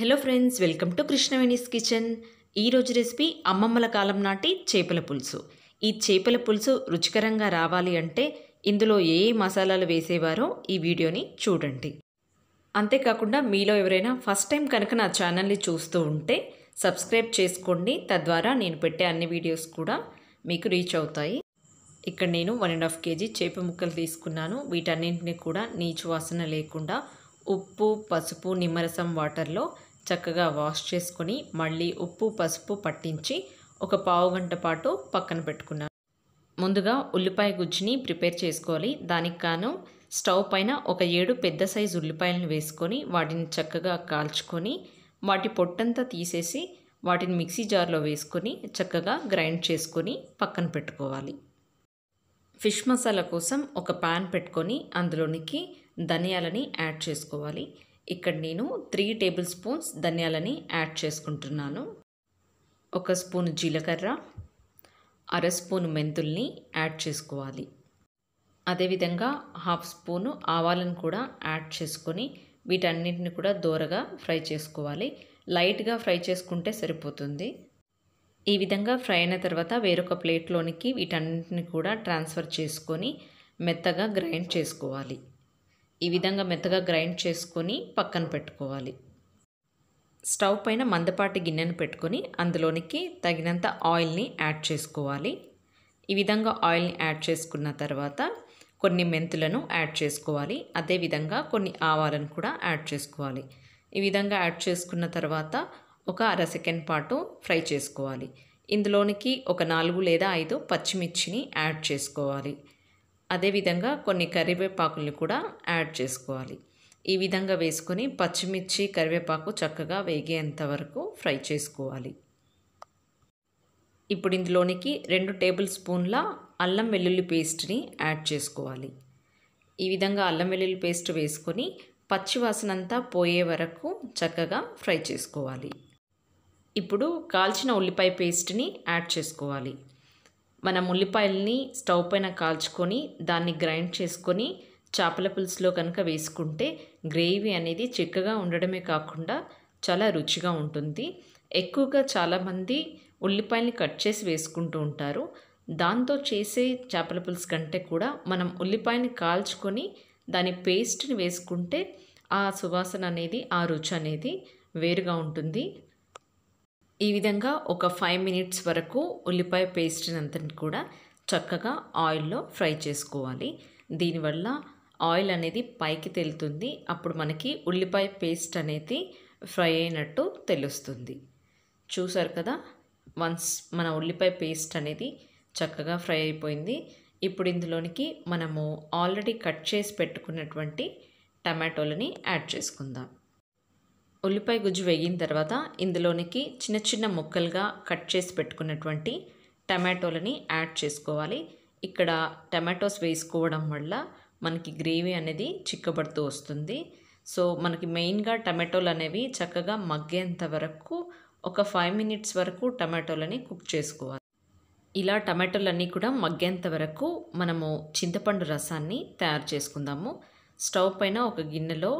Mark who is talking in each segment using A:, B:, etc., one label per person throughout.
A: hello friends welcome to Krishnaveni's kitchen ఈరోజు recipe అమ్మమ్మల కాలం నాటి చేపల పులుసు ఈ చేపల పులుసు రుచికరంగా రావాలి అంటే ఇందులో ఏ మసాలాలు వేసేవారో ఈ వీడియోని చూడండి అంతేకాకుండా మీలో ఎవరైనా ఫస్ట్ టైం కనుక నా ఛానల్ని చూస్తూ ఉంటే సబ్స్క్రైబ్ చేసుకోండి తద్వారా నేను పెట్టే అన్ని వీడియోస్ కూడా మీకు రీచ్ అవుతాయి ఇక్కడ నేను వన్ అండ్ హాఫ్ కేజీ చేప ముక్కలు తీసుకున్నాను వీటన్నింటినీ కూడా నీచు వాసన లేకుండా ఉప్పు పసుపు నిమ్మరసం వాటర్లో చక్కగా వాష్ చేసుకొని మళ్ళీ ఉప్పు పసుపు పట్టించి ఒక పావు గంట పాటు పక్కన పెట్టుకున్నాను ముందుగా ఉల్లిపాయ గుజ్జుని ప్రిపేర్ చేసుకోవాలి దానికి గాను స్టవ్ పైన ఒక ఏడు పెద్ద సైజు ఉల్లిపాయలను వేసుకొని వాటిని చక్కగా కాల్చుకొని వాటి పొట్టంతా తీసేసి వాటిని మిక్సీ జార్లో వేసుకొని చక్కగా గ్రైండ్ చేసుకొని పక్కన పెట్టుకోవాలి ఫిష్ మసాలా కోసం ఒక ప్యాన్ పెట్టుకొని అందులోనికి ధనియాలని యాడ్ చేసుకోవాలి ఇక్కడ నేను త్రీ టేబుల్ స్పూన్స్ ధనియాలని యాడ్ చేసుకుంటున్నాను ఒక స్పూన్ జీలకర్ర అర స్పూన్ మెంతుల్ని యాడ్ చేసుకోవాలి అదేవిధంగా హాఫ్ స్పూను ఆవాలను కూడా యాడ్ చేసుకొని వీటన్నిటిని కూడా దోరగా ఫ్రై చేసుకోవాలి లైట్గా ఫ్రై చేసుకుంటే సరిపోతుంది ఈ విధంగా ఫ్రై అయిన తర్వాత వేరొక ప్లేట్లోనికి వీటన్నింటిని కూడా ట్రాన్స్ఫర్ చేసుకొని మెత్తగా గ్రైండ్ చేసుకోవాలి ఈ విధంగా మెత్తగా గ్రైండ్ చేసుకొని పక్కన పెట్టుకోవాలి స్టవ్ పైన మందపాటి గిన్నెను పెట్టుకొని అందులోనికి తగినంత ఆయిల్ని యాడ్ చేసుకోవాలి ఈ విధంగా ఆయిల్ని యాడ్ చేసుకున్న తర్వాత కొన్ని మెంతులను యాడ్ చేసుకోవాలి అదేవిధంగా కొన్ని ఆవాలను కూడా యాడ్ చేసుకోవాలి ఈ విధంగా యాడ్ చేసుకున్న తర్వాత ఒక అర సెకండ్ పాటు ఫ్రై చేసుకోవాలి ఇందులోనికి ఒక నాలుగు లేదా ఐదు పచ్చిమిర్చిని యాడ్ చేసుకోవాలి అదేవిధంగా కొన్ని కరివేపాకుల్ని కూడా యాడ్ చేసుకోవాలి ఈ విధంగా వేసుకొని పచ్చిమిర్చి కరివేపాకు చక్కగా వేగేంత వరకు ఫ్రై చేసుకోవాలి ఇప్పుడు ఇందులోనికి రెండు టేబుల్ స్పూన్ల అల్లం వెల్లుల్లి పేస్ట్ని యాడ్ చేసుకోవాలి ఈ విధంగా అల్లం వెల్లుల్లి పేస్ట్ వేసుకొని పచ్చివాసనంతా పోయే వరకు చక్కగా ఫ్రై చేసుకోవాలి ఇప్పుడు కాల్చిన ఉల్లిపాయ పేస్ట్ని యాడ్ చేసుకోవాలి మనం ఉల్లిపాయల్ని స్టవ్ పైన కాల్చుకొని దాన్ని గ్రైండ్ చేసుకొని చేపల పులుసులో కనుక వేసుకుంటే గ్రేవీ అనేది చిక్కగా ఉండడమే కాకుండా చాలా రుచిగా ఉంటుంది ఎక్కువగా చాలామంది ఉల్లిపాయల్ని కట్ చేసి వేసుకుంటూ ఉంటారు దాంతో చేసే చేపల పులుసు కంటే కూడా మనం ఉల్లిపాయని కాల్చుకొని దాని పేస్ట్ని వేసుకుంటే ఆ సువాసన అనేది ఆ రుచి అనేది వేరుగా ఉంటుంది ఈ విధంగా ఒక ఫైవ్ మినిట్స్ వరకు ఉల్లిపాయ పేస్ట్ని అంతని కూడా చక్కగా ఆయిల్లో ఫ్రై చేసుకోవాలి దీనివల్ల ఆయిల్ అనేది పైకి తెలుతుంది అప్పుడు మనకి ఉల్లిపాయ పేస్ట్ అనేది ఫ్రై అయినట్టు తెలుస్తుంది చూసారు కదా వన్స్ మన ఉల్లిపాయ పేస్ట్ అనేది చక్కగా ఫ్రై అయిపోయింది ఇప్పుడు ఇందులోనికి మనము ఆల్రెడీ కట్ చేసి పెట్టుకున్నటువంటి టమాటోలని యాడ్ చేసుకుందాం ఉల్లిపాయ గుజ్జు వేగిన తర్వాత ఇందులోనికి చిన్న చిన్న ముక్కలుగా కట్ చేసి పెట్టుకున్నటువంటి టమాటోలని యాడ్ చేసుకోవాలి ఇక్కడ టమాటోస్ వేసుకోవడం వల్ల మనకి గ్రేవీ అనేది చిక్కబడుతూ వస్తుంది సో మనకి మెయిన్గా టమాటోలు అనేవి చక్కగా మగ్గేంత వరకు ఒక ఫైవ్ మినిట్స్ వరకు టమాటోలని కుక్ చేసుకోవాలి ఇలా టమాటోలన్నీ కూడా మగ్గేంత వరకు మనము చింతపండు రసాన్ని తయారు చేసుకుందాము స్టవ్ పైన ఒక గిన్నెలో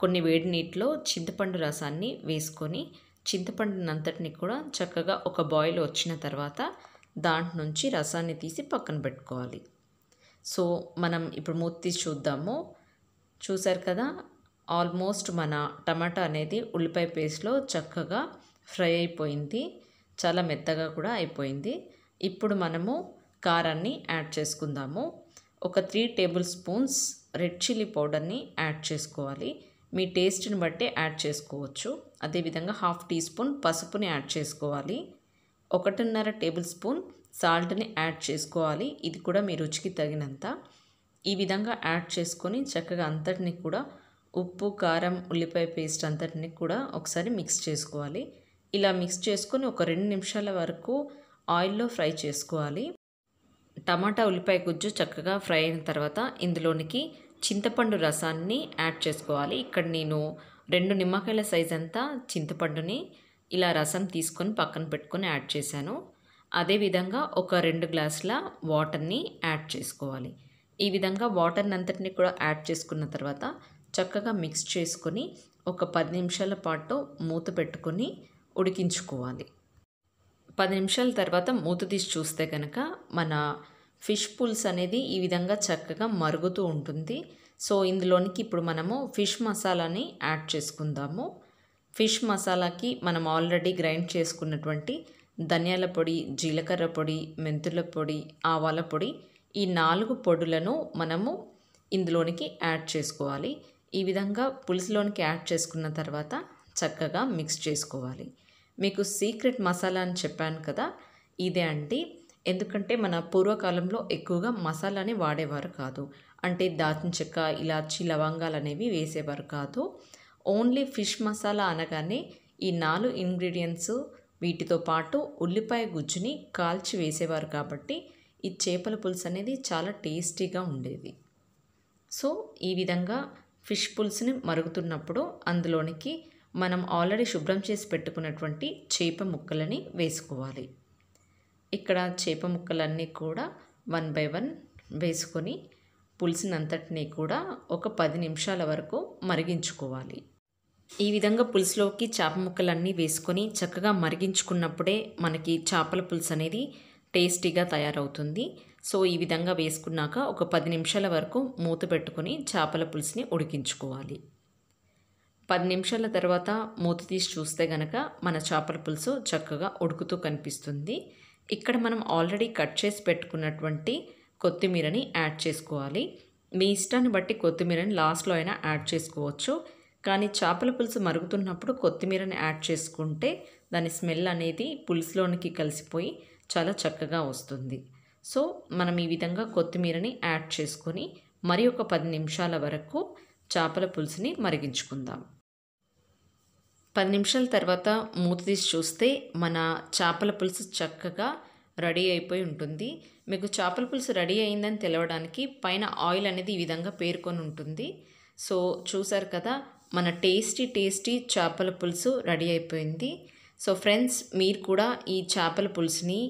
A: కొన్ని వేడి నీటిలో చింతపండు రసాన్ని వేసుకొని చింతపండునంతటిని కూడా చక్కగా ఒక బాయిల్ వచ్చిన తర్వాత దాంట్ నుంచి రసాన్ని తీసి పక్కన పెట్టుకోవాలి సో మనం ఇప్పుడు మూత తీసి చూద్దాము చూసారు కదా ఆల్మోస్ట్ మన టమాటా అనేది ఉల్లిపాయ పేస్ట్లో చక్కగా ఫ్రై అయిపోయింది చాలా మెత్తగా కూడా అయిపోయింది ఇప్పుడు మనము కారాన్ని యాడ్ చేసుకుందాము ఒక three tablespoons red chilli పౌడర్ని యాడ్ చేసుకోవాలి మీ టేస్ట్ని బట్టి యాడ్ చేసుకోవచ్చు అదేవిధంగా హాఫ్ టీ స్పూన్ పసుపుని యాడ్ చేసుకోవాలి ఒకటిన్నర టేబుల్ స్పూన్ సాల్ట్ని యాడ్ చేసుకోవాలి ఇది కూడా మీ రుచికి తగినంత ఈ విధంగా యాడ్ చేసుకొని చక్కగా అంతటిని కూడా ఉప్పు కారం ఉల్లిపాయ పేస్ట్ అంతటిని కూడా ఒకసారి మిక్స్ చేసుకోవాలి ఇలా మిక్స్ చేసుకొని ఒక రెండు నిమిషాల వరకు ఆయిల్లో ఫ్రై చేసుకోవాలి టమాటా ఉల్లిపాయ గుజ్జు చక్కగా ఫ్రై అయిన తర్వాత ఇందులోనికి చింతపండు రసాన్ని యాడ్ చేసుకోవాలి ఇక్కడ నేను రెండు నిమ్మకాయల సైజ్ అంతా చింతపండుని ఇలా రసం తీసుకొని పక్కన పెట్టుకొని యాడ్ చేశాను అదేవిధంగా ఒక రెండు గ్లాసుల వాటర్ని యాడ్ చేసుకోవాలి ఈ విధంగా వాటర్ని అంతటిని కూడా యాడ్ చేసుకున్న తర్వాత చక్కగా మిక్స్ చేసుకొని ఒక పది నిమిషాల పాటు మూత పెట్టుకొని ఉడికించుకోవాలి పది నిమిషాల తర్వాత మూత తీసి చూస్తే కనుక మన ఫిష్ పుల్స్ అనేది ఈ విధంగా చక్కగా మరుగుతూ ఉంటుంది సో ఇందులోనికి ఇప్పుడు మనము ఫిష్ మసాలాని యాడ్ చేసుకుందాము ఫిష్ మసాలాకి మనం ఆల్రెడీ గ్రైండ్ చేసుకున్నటువంటి ధనియాల పొడి జీలకర్ర పొడి మెంతుల పొడి ఆవాల పొడి ఈ నాలుగు పొడులను మనము ఇందులోనికి యాడ్ చేసుకోవాలి ఈ విధంగా పులుసులోనికి యాడ్ చేసుకున్న తర్వాత చక్కగా మిక్స్ చేసుకోవాలి మీకు సీక్రెట్ మసాలా అని చెప్పాను కదా ఇదే అండి ఎందుకంటే మన పూర్వకాలంలో ఎక్కువగా మసాలాని వాడేవారు కాదు అంటే దాచిన చెక్క ఇలాచి లవంగాలు అనేవి వేసేవారు కాదు ఓన్లీ ఫిష్ మసాలా అనగానే ఈ నాలుగు ఇంగ్రీడియంట్స్ వీటితో పాటు ఉల్లిపాయ గుజ్జుని కాల్చి వేసేవారు కాబట్టి ఈ చేపల పులుసు అనేది చాలా టేస్టీగా ఉండేది సో ఈ విధంగా ఫిష్ పులుసుని మరుగుతున్నప్పుడు అందులోనికి మనం ఆల్రెడీ శుభ్రం చేసి పెట్టుకున్నటువంటి చేప ముక్కలని వేసుకోవాలి ఇక్కడ చేప ముక్కలన్నీ కూడా వన్ బై వన్ వేసుకొని పులుసునంతటినీ కూడా ఒక పది నిమిషాల వరకు మరిగించుకోవాలి ఈ విధంగా పులుసులోకి చేప ముక్కలన్నీ వేసుకొని చక్కగా మరిగించుకున్నప్పుడే మనకి చేపల పులుసు అనేది టేస్టీగా తయారవుతుంది సో ఈ విధంగా వేసుకున్నాక ఒక పది నిమిషాల వరకు మూత పెట్టుకొని చేపల పులుసుని ఉడికించుకోవాలి పది నిమిషాల తర్వాత మూత తీసి చూస్తే గనక మన చేపల పులుసు చక్కగా ఉడుకుతూ కనిపిస్తుంది ఇక్కడ మనం ఆల్రెడీ కట్ చేసి పెట్టుకున్నటువంటి కొత్తిమీరని యాడ్ చేసుకోవాలి మీ ఇష్టాన్ని బట్టి కొత్తిమీరని లాస్ట్లో అయినా యాడ్ చేసుకోవచ్చు కానీ చేపల పులుసు మరుగుతున్నప్పుడు కొత్తిమీరని యాడ్ చేసుకుంటే దాని స్మెల్ అనేది పులుసులోనికి కలిసిపోయి చాలా చక్కగా వస్తుంది సో మనం ఈ విధంగా కొత్తిమీరని యాడ్ చేసుకొని మరి ఒక పది నిమిషాల వరకు చేపల పులుసుని మరిగించుకుందాం పది నిమిషాల తర్వాత మూత తీసి చూస్తే మన చేపల పులుసు చక్కగా రెడీ అయిపోయి ఉంటుంది మీకు చేపల పులుసు రెడీ అయిందని తెలవడానికి పైన ఆయిల్ అనేది ఈ విధంగా పేర్కొని ఉంటుంది సో చూసారు కదా మన టేస్టీ టేస్టీ చేపల పులుసు రెడీ అయిపోయింది సో ఫ్రెండ్స్ మీరు కూడా ఈ చేపల పులుసుని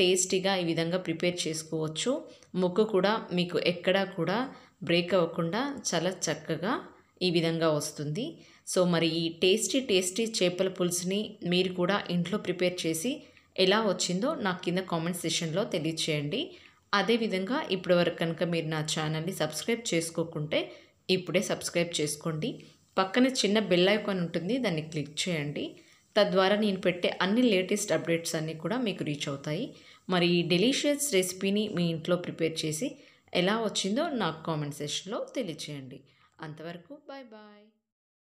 A: టేస్టీగా ఈ విధంగా ప్రిపేర్ చేసుకోవచ్చు ముక్కు కూడా మీకు ఎక్కడా కూడా బ్రేక్ అవ్వకుండా చాలా చక్కగా ఈ విధంగా వస్తుంది సో మరి ఈ టేస్టీ టేస్టీ చేపల పులుసుని మీరు కూడా ఇంట్లో ప్రిపేర్ చేసి ఎలా వచ్చిందో నాకు కింద కామెంట్ సెషన్లో తెలియచేయండి అదేవిధంగా ఇప్పటి వరకు కనుక మీరు నా ఛానల్ని సబ్స్క్రైబ్ చేసుకోకుంటే ఇప్పుడే సబ్స్క్రైబ్ చేసుకోండి పక్కన చిన్న బెల్ ఐకాన్ ఉంటుంది దాన్ని క్లిక్ చేయండి తద్వారా నేను పెట్టే అన్ని లేటెస్ట్ అప్డేట్స్ అన్నీ కూడా మీకు రీచ్ అవుతాయి మరి ఈ డెలిషియస్ రెసిపీని మీ ఇంట్లో ప్రిపేర్ చేసి ఎలా వచ్చిందో నాకు కామెంట్ సెషన్లో తెలియచేయండి అంతవరకు బాయ్ బాయ్